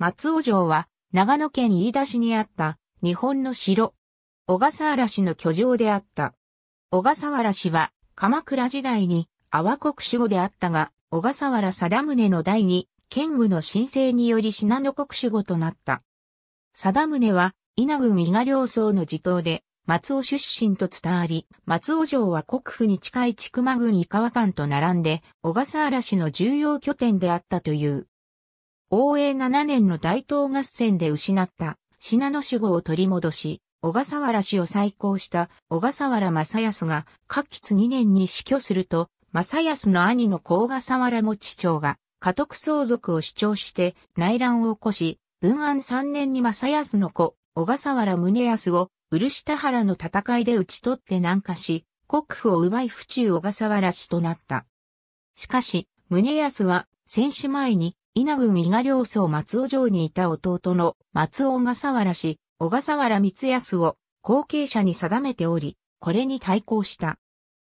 松尾城は、長野県飯田市にあった、日本の城。小笠原氏の居城であった。小笠原氏は、鎌倉時代に、阿波国守護であったが、小笠原貞宗の代に、剣武の申請により信濃国守護となった。貞宗は、稲郡伊賀領僧の地頭で、松尾出身と伝わり、松尾城は国府に近い千曲郡伊川間と並んで、小笠原氏の重要拠点であったという。応永7年の大東合戦で失った信濃守護を取り戻し、小笠原氏を再興した小笠原正康が、夏吉2年に死去すると、正康の兄の小笠原持長が、家督相続を主張して内乱を起こし、文安3年に正康の子、小笠原宗康を、漆田原の戦いで討ち取って南下し、国府を奪い府中小笠原氏となった。しかし、宗康は戦死前に稲郡伊賀領僧松尾城にいた弟の松尾小笠原氏、小笠原光康を後継者に定めており、これに対抗した。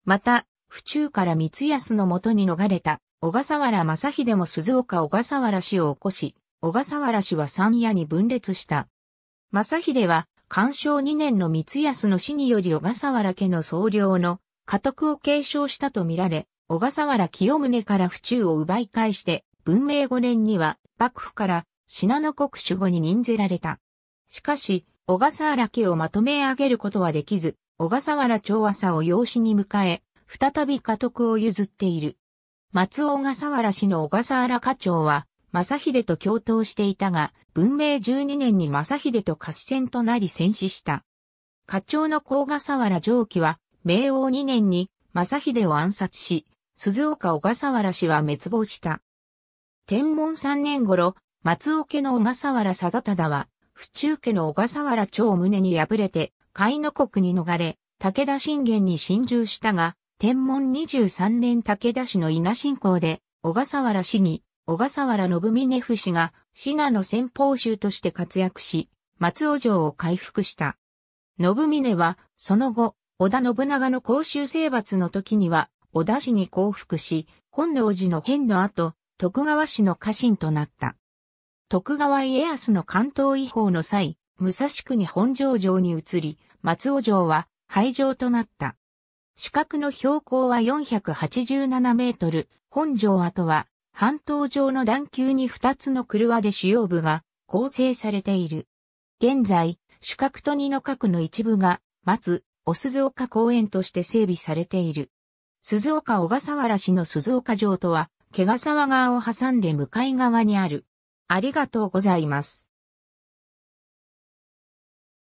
また、府中から光康のもとに逃れた小笠原正秀も鈴岡小笠原氏を起こし、小笠原氏は三夜に分裂した。正秀は、干渉2年の光康の死により小笠原家の総領の家督を継承したとみられ、小笠原清宗から府中を奪い返して、文明5年には幕府から信濃国守護に任ぜられた。しかし、小笠原家をまとめ上げることはできず、小笠原長朝を養子に迎え、再び家督を譲っている。松尾小笠原氏の小笠原家長は、正秀と共闘していたが、文明12年に正秀と合戦となり戦死した。家長の甲笠原上記は、明王2年に正秀を暗殺し、鈴岡小笠原氏は滅亡した。天文3年頃、松尾家の小笠原貞忠は、府中家の小笠原長宗に敗れて、海の国に逃れ、武田信玄に侵入したが、天文23年武田氏の稲信仰で、小笠原市議、小笠原信峰府氏が、信濃先方衆として活躍し、松尾城を回復した。信峰は、その後、織田信長の公衆征伐の時には、織田氏に降伏し、本能寺の変の後、徳川氏の家臣となった。徳川家康の関東違法の際、武蔵国本城城に移り、松尾城は廃城となった。主角の標高は487メートル、本城跡は半島上の段丘に2つの車で主要部が構成されている。現在、主角と二の角の一部が、松、お鈴岡公園として整備されている。鈴岡小笠原市の鈴岡城とは、毛ヶ沢川を挟んで向かい側にある。ありがとうございます。